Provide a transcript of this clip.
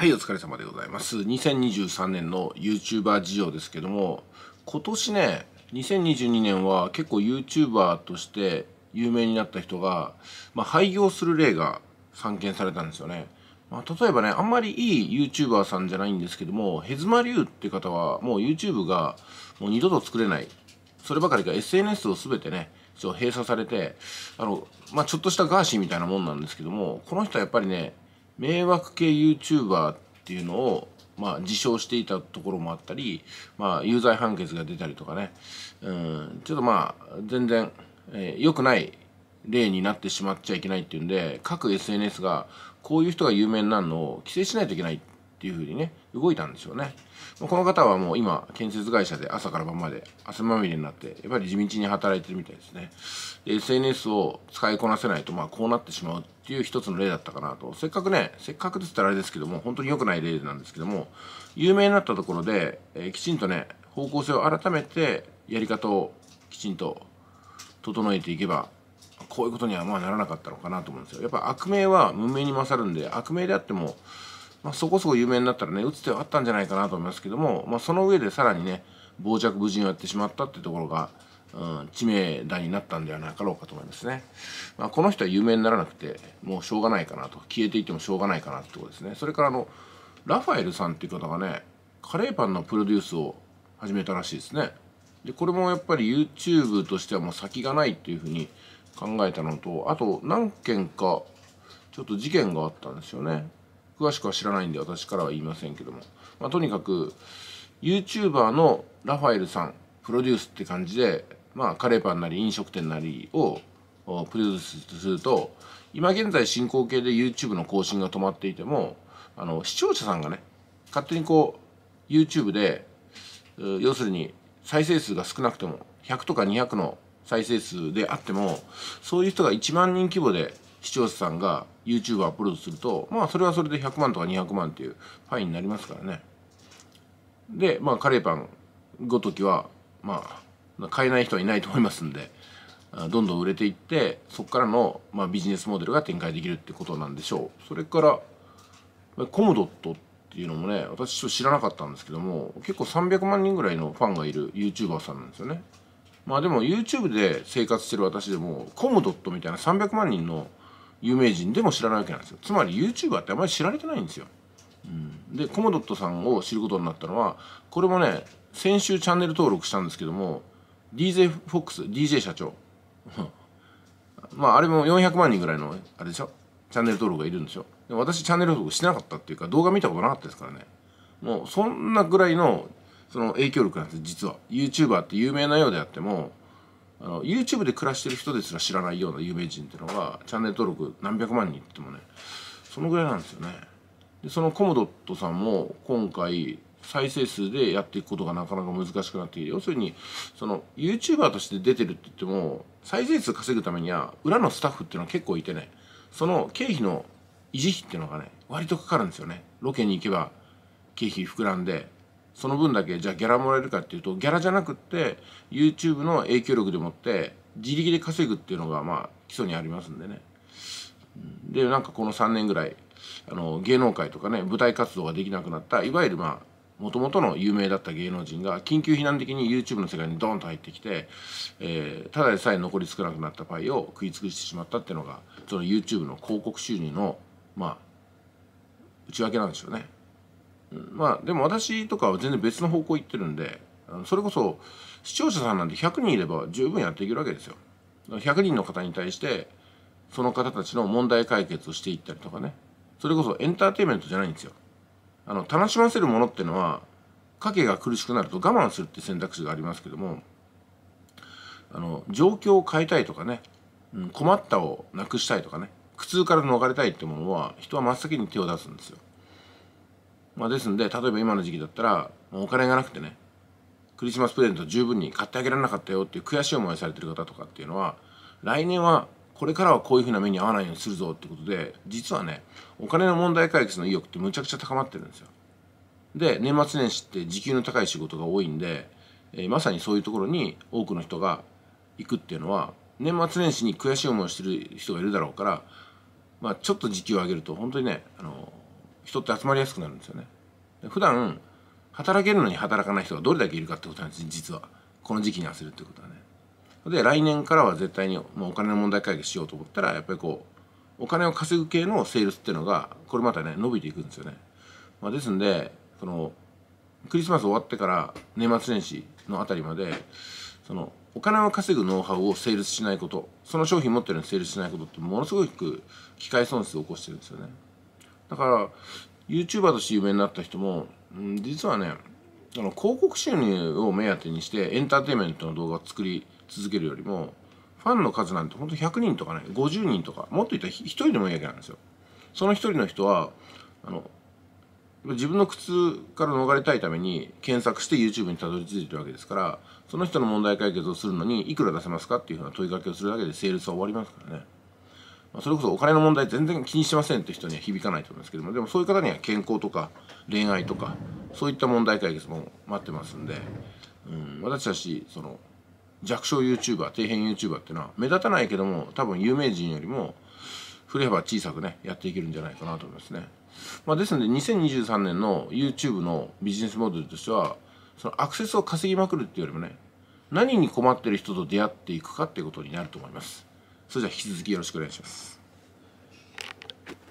はい、お疲れ様でございます。2023年の YouTuber 事情ですけども、今年ね、2022年は結構 YouTuber として有名になった人が、まあ、廃業する例が散見されたんですよね。まあ、例えばね、あんまりいい YouTuber さんじゃないんですけども、ヘズマリュウって方は、もう YouTube がもう二度と作れない。そればかりか SNS を全てね、ちょ閉鎖されて、あの、まあ、ちょっとしたガーシーみたいなもんなんですけども、この人はやっぱりね、迷惑系 YouTuber っていうのを、まあ、自称していたところもあったり、まあ、有罪判決が出たりとかね、うん、ちょっとまあ、全然、えー、良くない例になってしまっちゃいけないっていうんで、各 SNS が、こういう人が有名になるのを規制しないといけないっていうふうにね、動いたんでしょうね。この方はもう今、建設会社で朝から晩まで汗まみれになって、やっぱり地道に働いてるみたいですね。で、SNS を使いこなせないと、まあこうなってしまうっていう一つの例だったかなと。せっかくね、せっかくですったらあれですけども、本当に良くない例なんですけども、有名になったところで、えー、きちんとね、方向性を改めてやり方をきちんと整えていけばこういうことにはまあならなかったのかなと思うんですよやっぱ悪名は無名に勝るんで悪名であってもまあ、そこそこ有名になったらね打つ手はあったんじゃないかなと思いますけども、まあ、その上でさらにね傍若無人をやってしまったってところが、うん、知名度になったんではないかろうかと思いますね、まあ、この人は有名にならなくてもうしょうがないかなと消えていってもしょうがないかなってとこですねそれからあのラファエルさんっていう方がねカレーパンのプロデュースを始めたらしいですねでこれもやっぱり YouTube としてはもう先がないっていうふうに考えたのとあと何件かちょっと事件があったんですよね詳しくは知らないんで私からは言いませんけども、まあ、とにかく YouTuber のラファエルさんプロデュースって感じで、まあ、カレーパンなり飲食店なりをプロデュースすると今現在進行形で YouTube の更新が止まっていてもあの視聴者さんがね勝手にこう YouTube で要するに再生数が少なくても100とか200の再生数であってもそういう人が1万人規模で視聴者さんが YouTube をアップロードするとまあそれはそれで100万とか200万っていうファインになりますからねでまあカレーパンごときはまあ買えない人はいないと思いますんでどんどん売れていってそこからの、まあ、ビジネスモデルが展開できるってことなんでしょうそれからコムドットっていうのもね私知らなかったんですけども結構300万人ぐらいのファンがいる YouTuber さんなんですよねまあでも YouTube で生活してる私でもコムドットみたいな300万人の有名人でも知らないわけなんですよつまり YouTuber ってあまり知られてないんですよ、うん、でコモドットさんを知ることになったのはこれもね先週チャンネル登録したんですけども DJFOXDJ 社長 まああれも400万人ぐらいのあれでしょチャンネル登録がいるんですよで私チャンネル登録してなかったっていうか動画見たことなかったですからねもうそんなぐらいのその影響力なんです実は YouTuber って有名なようであってもあの YouTube で暮らしてる人ですら知らないような有名人っていうのがチャンネル登録何百万人ってもねそのぐらいなんですよねでそのコモドットさんも今回再生数でやっていくことがなかなか難しくなって要するにその YouTuber として出てるって言っても再生数稼ぐためには裏のスタッフっていうのは結構いてねその経費の維持費っていうのがね割とかかるんですよねロケに行けば経費膨らんでその分だけじゃあギャラもらえるかっていうとギャラじゃなくって YouTube の影響力でもって自力で稼ぐっていうのがまあ基礎にありますんでね。でなんかこの3年ぐらいあの芸能界とかね舞台活動ができなくなったいわゆるまあもともとの有名だった芸能人が緊急避難的に YouTube の世界にドーンと入ってきて、えー、ただでさえ残り少なくなったパイを食い尽くしてしまったっていうのがその YouTube の広告収入のまあ内訳なんでしょうね。まあでも私とかは全然別の方向行ってるんでそれこそ視聴者さんなんて100人いれば十分やっていけるわけですよ。100人の方に対してその方たちの問題解決をしていったりとかねそれこそエンターテイメントじゃないんですよ。あの楽しませるものっていうのは家計が苦しくなると我慢するって選択肢がありますけどもあの状況を変えたいとかね、うん、困ったをなくしたいとかね苦痛から逃れたいってものは人は真っ先に手を出すんですよ。まあ、ですので例えば今の時期だったらお金がなくてねクリスマスプレゼント十分に買ってあげられなかったよっていう悔しい思いされてる方とかっていうのは来年はこれからはこういうふうな目に遭わないようにするぞってことで実はねお金の問題解決の意欲ってむちゃくちゃ高まってるんですよ。で年末年始って時給の高い仕事が多いんで、えー、まさにそういうところに多くの人が行くっていうのは年末年始に悔しい思いをしてる人がいるだろうから、まあ、ちょっと時給を上げると本当にねあの人って集まりやすくなるんですよね普段働けるのに働かない人がどれだけいるかってことなんです実はこの時期に焦るってことはねで来年からは絶対にもうお金の問題解決しようと思ったらやっぱりこうお金を稼ぐ系のセールスっていうのがこれまたね伸びていくんですよね、まあ、ですんでそのクリスマス終わってから年末年始のあたりまでそのお金を稼ぐノウハウをセールスしないことその商品持ってるのにセールスしないことってものすごく機械損失を起こしてるんですよねだから YouTuber として有名になった人も、うん、実はねあの広告収入を目当てにしてエンターテインメントの動画を作り続けるよりもファンの数なんてほんと100人とかね50人とかもっと言ったら1人でもいいわけなんですよ。その1人の人はあの自分の苦痛から逃れたいために検索して YouTube にたどり着いてるわけですからその人の問題解決をするのにいくら出せますかっていうふうな問いかけをするだけでセールスは終わりますからね。それこそお金の問題全然気にしませんって人には響かないと思いますけどもでもそういう方には健康とか恋愛とかそういった問題解決も待ってますんで、うん、私たちその弱小 YouTuber 底辺 YouTuber っていうのは目立たないけども多分有名人よりも振れ幅小さくねやっていけるんじゃないかなと思いますね。まあ、ですので2023年の YouTube のビジネスモデルとしてはそのアクセスを稼ぎまくるっていうよりもね何に困ってる人と出会っていくかっていうことになると思います。それじゃ引き続きよろしくお願いします